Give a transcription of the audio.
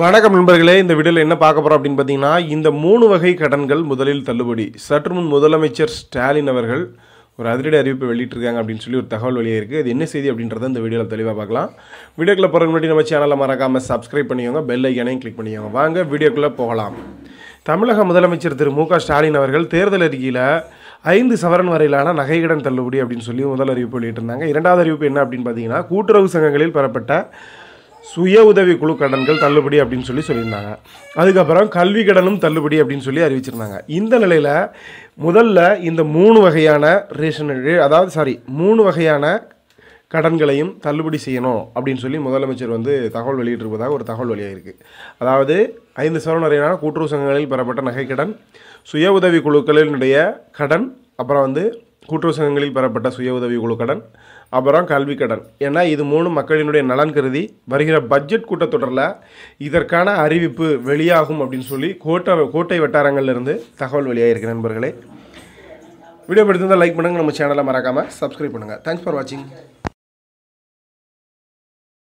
வணக்கம் நண்பர்களே இந்த வீடியோவில் என்ன பார்க்க போகிறோம் அப்படின்னு பார்த்தீங்கன்னா இந்த மூணு வகை கடன்கள் முதலில் தள்ளுபடி சற்று முன் முதலமைச்சர் ஸ்டாலின் அவர்கள் ஒரு அதிரடி அறிவிப்பு வெளியிட்டிருக்காங்க அப்படின்னு சொல்லி ஒரு தகவல் வெளியே இருக்குது அது என்ன செய்தி அப்படின்றத இந்த வீடியோவில் தெளிவாக பார்க்கலாம் வீடியோக்குள்ளே போகிற முன்னாடி நம்ம சேனலை மறக்காமல் சப்ஸ்கிரைப் பண்ணிக்கோங்க பெல் ஐக்கானையும் கிளிக் பண்ணிக்கோங்க வாங்க வீடியோக்குள்ளே போகலாம் தமிழக முதலமைச்சர் திரு மு க ஸ்டாலின் அவர்கள் தேர்தல் அறிக்கையில் ஐந்து சவரன் வரையிலான நகைக்கடன் தள்ளுபடி அப்படின்னு சொல்லி முதல் அறிவிப்பு வெளியிட்டிருந்தாங்க இரண்டாவது அறிவிப்பு என்ன அப்படின்னு பார்த்தீங்கன்னா கூட்டுறவு சங்கங்களில் பெறப்பட்ட சுய உதவி குழு கடன்கள் தள்ளுபடி அப்படின்னு சொல்லி சொல்லியிருந்தாங்க அதுக்கப்புறம் கல்வி கடனும் தள்ளுபடி அப்படின்னு சொல்லி அறிவிச்சிருந்தாங்க இந்த நிலையில் முதல்ல இந்த மூணு வகையான ரேஷன் அதாவது சாரி மூணு வகையான கடன்களையும் தள்ளுபடி செய்யணும் அப்படின்னு சொல்லி முதலமைச்சர் வந்து தகவல் வெளியிட்டிருப்பதாக ஒரு தகவல் வெளியாக இருக்குது அதாவது ஐந்து சவரநரையான கூட்டுறவு சங்கங்களில் பெறப்பட்ட நகைக்கடன் சுய உதவி குழுக்களினுடைய கடன் அப்புறம் வந்து கூட்டுறவு சங்கங்களில் பெறப்பட்ட சுய உதவி குழு கடன் அப்புறம் கல்வி கடன் ஏன்னா இது மூணு மக்களினுடைய நலன் கருதி வருகிற பட்ஜெட் கூட்டத்தொடரில் இதற்கான அறிவிப்பு வெளியாகும் அப்படின்னு சொல்லி கோட்டை கோட்டை வட்டாரங்கள்லேருந்து தகவல் வெளியாகிருக்கு நண்பர்களே வீடியோ படித்திருந்தால் லைக் பண்ணுங்கள் நம்ம சேனலை மறக்காமல் சப்ஸ்கிரைப் பண்ணுங்கள் தேங்க்ஸ் ஃபார் வாட்சிங்